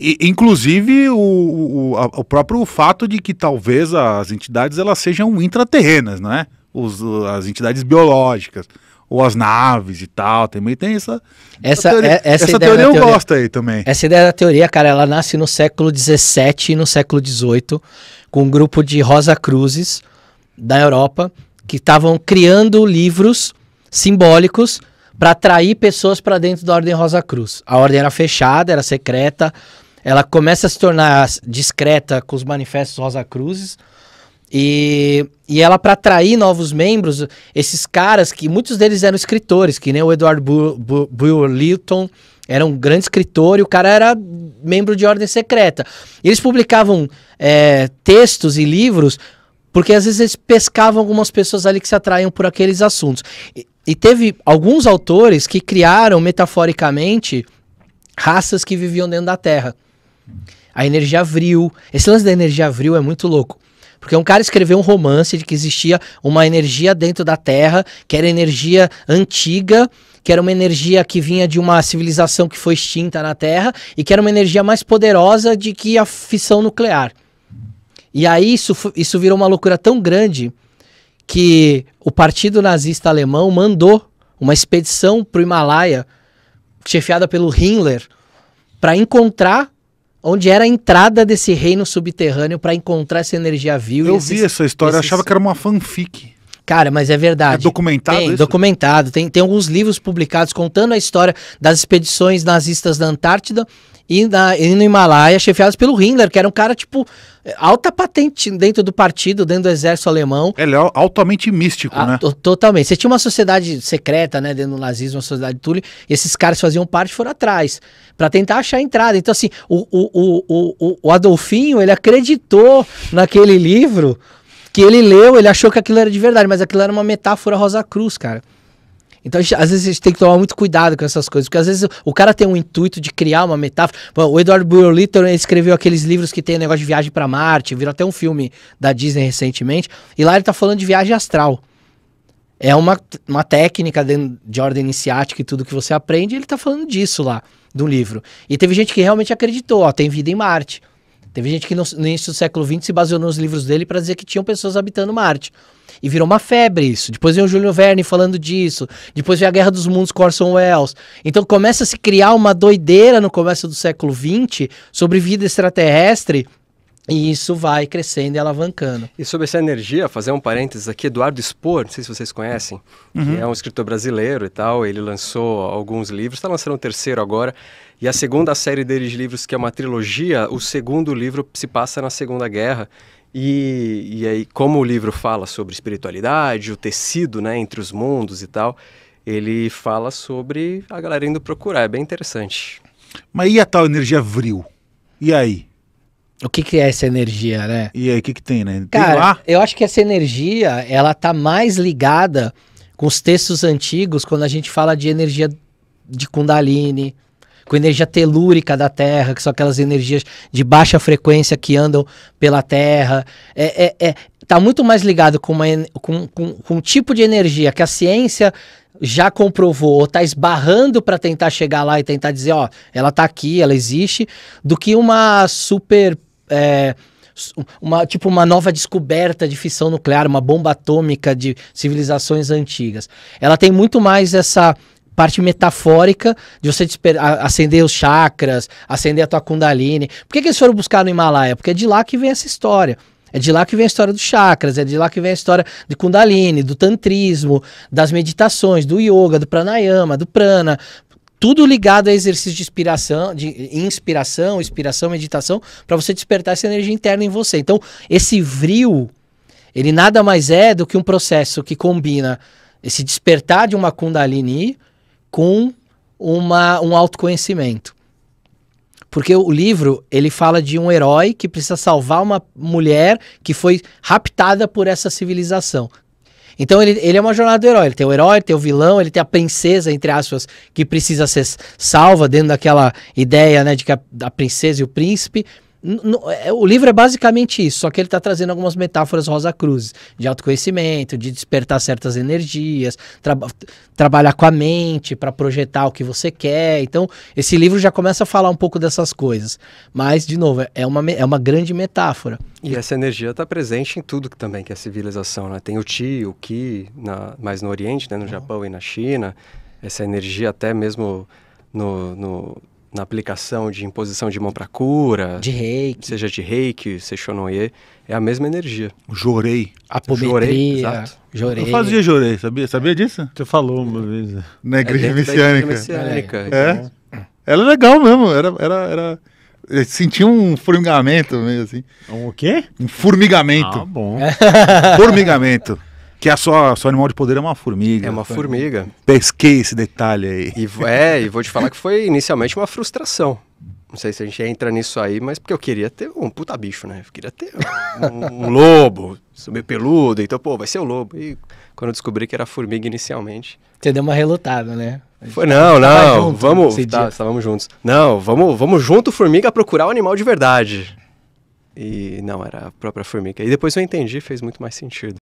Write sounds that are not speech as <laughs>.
E, inclusive o, o, o, próprio fato de que talvez as entidades elas sejam intraterrenas, né? Os, as entidades biológicas ou as naves e tal. Também tem essa. Essa, é- teoria, é, essa, essa teoria, eu teoria, gosto aí também. Essa ideia da teoria, cara, ela nasce no século 17 e no século 18 com um grupo de Rosa Cruzes da Europa que estavam criando livros simbólicos para atrair pessoas para dentro da Ordem Rosa Cruz. A ordem era fechada, era secreta, ela começa a se tornar discreta com os manifestos Rosa Cruzes. E, e ela, para atrair novos membros, esses caras, que muitos deles eram escritores, que nem o Edward Brewer Lilton, era um grande escritor e o cara era membro de ordem secreta. Eles publicavam é, textos e livros porque às vezes eles pescavam algumas pessoas ali que se atraíam por aqueles assuntos. E, e teve alguns autores que criaram metaforicamente raças que viviam dentro da Terra. A energia vril. Esse lance da energia vril é muito louco. Porque um cara escreveu um romance de que existia uma energia dentro da Terra, que era energia antiga, que era uma energia que vinha de uma civilização que foi extinta na Terra, e que era uma energia mais poderosa de que a fissão nuclear. E aí isso, isso virou uma loucura tão grande que o Partido Nazista Alemão mandou uma expedição para o Himalaia, chefiada pelo Himmler, para encontrar onde era a entrada desse reino subterrâneo para encontrar essa energia viva? Eu esses, vi essa história, esses... achava que era uma fanfic. Cara, mas é verdade. É documentado tem, isso? Documentado. Tem, tem alguns livros publicados contando a história das expedições nazistas na Antártida e, na, e no Himalaia, chefiadas pelo Himmler, que era um cara, tipo, alta patente dentro do partido, dentro do exército alemão. Ele é altamente místico, ah, né? Totalmente. Você tinha uma sociedade secreta, né, dentro do nazismo, uma sociedade de Tule, e esses caras faziam parte foram atrás, para tentar achar a entrada. Então, assim, o, o, o, o, o Adolfinho, ele acreditou naquele livro que ele leu, ele achou que aquilo era de verdade, mas aquilo era uma metáfora Rosa Cruz, cara. Então, gente, às vezes, a gente tem que tomar muito cuidado com essas coisas, porque às vezes o cara tem um intuito de criar uma metáfora. Bom, o Edward Burlittle escreveu aqueles livros que tem negócio de viagem para Marte, virou até um filme da Disney recentemente, e lá ele tá falando de viagem astral. É uma, uma técnica de, de ordem iniciática e tudo que você aprende, ele tá falando disso lá, do livro. E teve gente que realmente acreditou, ó, tem vida em Marte. Teve gente que no, início do século XX se baseou nos livros dele para dizer que tinham pessoas habitando Marte. E virou uma febre isso. Depois vem o Júlio Verne falando disso. Depois vem a Guerra dos Mundos com Orson Welles. Então começa a se criar uma doideira no começo do século XX sobre vida extraterrestre e isso vai crescendo e alavancando. E sobre essa energia, fazer um parênteses aqui, Eduardo Spor, não sei se vocês conhecem, uhum. é um escritor brasileiro e tal, ele lançou alguns livros, está lançando o um terceiro agora, e a segunda série dele de livros, que é uma trilogia, o segundo livro se passa na Segunda Guerra, e, e aí, como o livro fala sobre espiritualidade, o tecido né, entre os mundos e tal, ele fala sobre a galera indo procurar, é bem interessante. Mas e a tal energia vril? E aí? O que, que é essa energia, né? E aí, o que, que tem, né? Tem lá? eu acho que essa energia, ela tá mais ligada com os textos antigos, quando a gente fala de energia de Kundalini, com energia telúrica da Terra, que são aquelas energias de baixa frequência que andam pela Terra. É, é, é tá muito mais ligado com, uma, com, com, com um tipo de energia que a ciência já comprovou ou está esbarrando para tentar chegar lá e tentar dizer, ó, ela está aqui, ela existe, do que uma super é, uma, tipo uma nova descoberta de fissão nuclear, uma bomba atômica de civilizações antigas. Ela tem muito mais essa parte metafórica de você acender os chakras, acender a tua kundalini. Por que, que eles foram buscar no Himalaia? Porque é de lá que vem essa história. É de lá que vem a história dos chakras, é de lá que vem a história de Kundalini, do tantrismo, das meditações, do yoga, do pranayama, do prana tudo ligado a exercício de inspiração, de inspiração, inspiração, meditação, para você despertar essa energia interna em você. Então, esse vril, ele nada mais é do que um processo que combina esse despertar de uma Kundalini com uma, um autoconhecimento. Porque o livro, ele fala de um herói que precisa salvar uma mulher que foi raptada por essa civilização. Então ele, ele é uma jornada do herói. Ele tem o herói, tem o vilão, ele tem a princesa, entre aspas, que precisa ser salva dentro daquela ideia, né, de que a, a princesa e o príncipe. É, o livro é basicamente isso, só que ele está trazendo algumas metáforas Rosa Cruz, de autoconhecimento, de despertar certas energias, tra trabalhar com a mente para projetar o que você quer. Então, esse livro já começa a falar um pouco dessas coisas. Mas, de novo, é uma, é uma grande metáfora. E essa energia está presente em tudo que também que é civilização, né? Tem o Ti, o Ki, na, mais no Oriente, né? no Japão e na China. Essa energia até mesmo no, no na aplicação de imposição de mão para cura, de reiki, seja de reiki, seixonoye, é a mesma energia. Jorei. Apometria. Jorei, exato. Jorei. Eu fazia jorei, sabia? Sabia disso? Você falou uma vez. Né? Na é, igreja é messiânica. messiânica. É. é. Era legal mesmo, era... era, era... um formigamento meio assim. Um o quê? Um formigamento. Ah, bom. <laughs> formigamento. Que a é sua, seu animal de poder é uma formiga. É uma então, formiga. Pesquei esse detalhe aí. E, é, e vou te falar que foi inicialmente uma frustração. Não sei se a gente entra nisso aí, mas porque eu queria ter um puta bicho, né? Eu queria ter um, um lobo, subir peludo, então, pô, vai ser o lobo. E quando eu descobri que era formiga inicialmente. Você deu uma relutada, né? Foi, não, não, junto, vamos. Tá, estávamos juntos. Não, vamos, vamos junto, formiga, procurar o um animal de verdade. E não, era a própria formiga. E depois eu entendi, fez muito mais sentido.